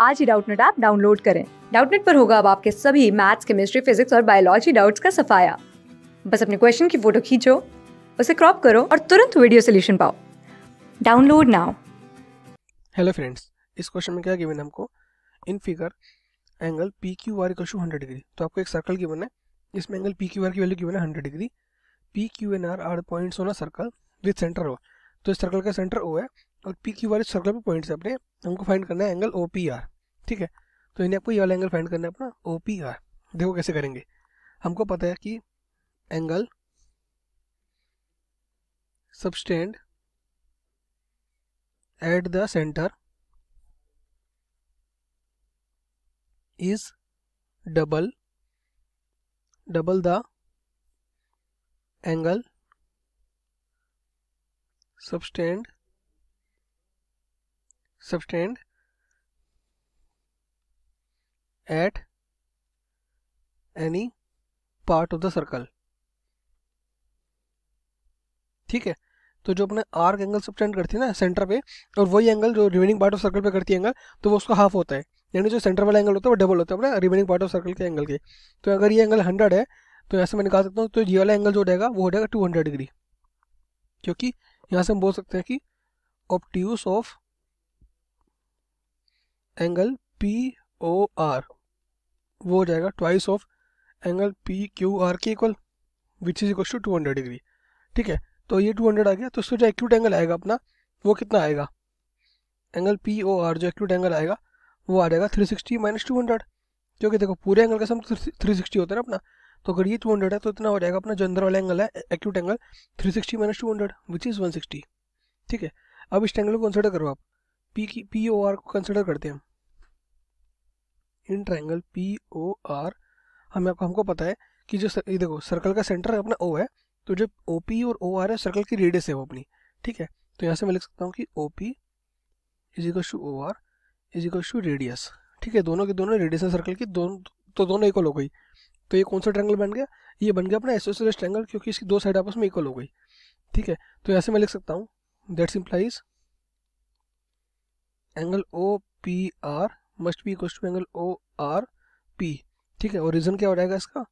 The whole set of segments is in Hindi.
आज ही डाउटनेट ऐप डाउनलोड करें डाउटनेट पर होगा अब आपके सभी मैथ्स केमिस्ट्री फिजिक्स और बायोलॉजी डाउट्स का सफाया बस अपने क्वेश्चन की फोटो खींचो उसे क्रॉप करो और तुरंत वीडियो सोल्यूशन पाओ डाउनलोड नाउ हेलो फ्रेंड्स इस क्वेश्चन में क्या गिवन है हमको in figure angle P Q R equal to hundred degree तो आपको एक सर्कल गिवन है जिसमें एंगल पी क्यू आर की वैल्यू गिवन है hundred degree P Q and R are points होना सर्कल विथ सेंटर ओ तो इस सर्कल का सेंटर ओ है और पी क्यू आर इस सर्कल पर पॉइंट्स है अपने हमको फाइंड करना है एंगल ओ पी आर ठीक है तो इन्हें आपको ये वाला एंगल फाइंड करना है अपना ओ पी आर देखो कैसे करेंगे हमको पता है कि angle subtend at the centre is double double the angle subtend subtend at any part of the circle ठीक है तो जो अपने आर्क एंगल सब्टेंड करती है ना सेंटर पे और वही एंगल जो रिमेनिंग पार्ट ऑफ सर्कल पे करती है एंगल तो वो उसका हाफ होता है यानी जो सेंटर वाला एंगल होता है वो डबल होता है अपना रिमेनिंग पार्ट ऑफ सर्कल के एंगल के तो अगर ये एंगल हंड्रेड है तो यहाँ से मैं निकाल सकता हूँ तो ये वाला एंगल जो रहेगा वो हो जाएगा टू डिग्री क्योंकि यहाँ से हम बोल सकते हैं कि obtuse of angle P O R वो हो जाएगा twice of angle P Q R के equal which is equal to two hundred degree ठीक है तो ये टू हंड्रेड आ गया तो उसमें जो एक्यूट एंगल आएगा अपना वो कितना आएगा एंगल पी ओ आर जो एक्यूट एंगल आएगा वो आ जाएगा three sixty minus two hundred क्योंकि देखो पूरे एंगल का सम थ्री तो सिक्सटी होता है ना अपना तो अगर ये टू हंड्रेड है तो इतना हो जाएगा अपना जो अंदर वाला एंगल है acute angle three sixty minus two hundred which is one sixty ठीक है अब इस एंगल को कंसिडर करो आप पी की पी ओ आर को कंसिडर करते हैं in triangle P O R हमें आपको हमको पता है कि जो ये देखो सर्कल का सेंटर है अपना ओ है तो जो ओ पी और ओ आर है सर्कल की रेडियस है वो अपनी ठीक है तो यहाँ से मैं लिख सकता हूँ कि O P is equal to O R is equal to radius ठीक है दोनों के दोनों रेडियस है सर्कल की दोनों तो दोनों इक्वल हो गई तो ये कौन सा ट्रैंगल बन गया ये बन गया अपना एसोसिएटेड ट्रैंगल क्योंकि इसकी दो साइड आपस में इक्वल हो गई ठीक है तो यहाँ से मैं लिख सकता हूँ that's implies angle O P R must be equal to angle O R P ठीक है और रीजन क्या हो जाएगा इसका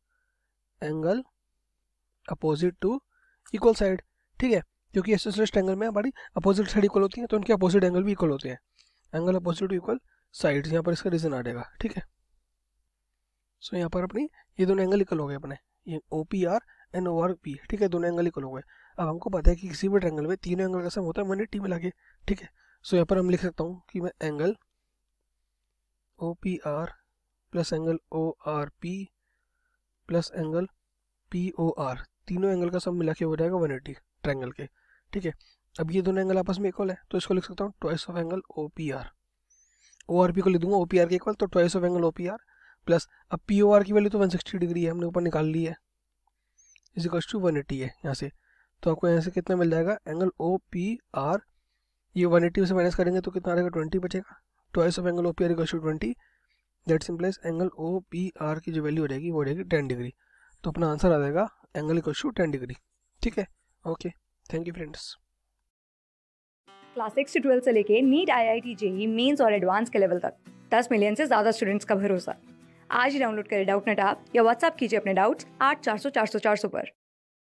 angle opposite to equal side ठीक है क्योंकि एसोसलेस्ट एंगल में हमारी अपोजिट साइड इक्वल होती है तो उनके अपोजिट एंगल भी इक्वल होते हैं angle opposite to equal side यहाँ पर इसका रीजन आ जाएगा ठीक है सो so, यहाँ पर अपनी ये दोनों एंगल इक्वल हो गए अपने ये O P R and O R P ठीक है दोनों एंगल इक्वल हो गए अब हमको पता है कि किसी भी ट्रैंगल में तीनों एंगल का सम होता है मैंने टी में लागे ठीक है सो so, यहाँ पर हम लिख सकता हूँ कि मैं angle O P R plus angle O R P plus angle P O R तीनों एंगल का सब मिला के हो जाएगा वन एटी ट्रैंगल के ठीक है अब ये दोनों एंगल आपस में इक्वल है तो इसको लिख सकता हूँ twice of angle O P R O R P को लिख दूंगा ओ पी आर के इक्वल तो twice of angle O P R plus अब पी ओ आर की वैल्यू तो वन सिक्सटी डिग्री है हमने ऊपर निकाल ली है इजिकल्स टू वन एटी है यहाँ से तो आपको यहाँ से कितना मिल जाएगा एंगल ओ पी आर ये वन एटी से माइनस करेंगे तो कितना आएगा ट्वेंटी बचेगा twice of angle O P R to twenty that implies angle O P R की जो वैल्यू हो जाएगी वो हो जाएगी टेन डिग्री तो अपना आंसर आ जाएगा angle equal to ten degree ठीक है okay thank you friends class six से ट्वेल्थ से लेके NEET I I T JEE mains और एडवांस के लेवल तक दस मिलियन से ज़्यादा स्टूडेंट्स का भरोसा आज ही डाउनलोड करें डाउट नेट आप या व्हाट्सअप कीजिए अपने डाउट्स आठ चार सौ चार सौ चार सौ पर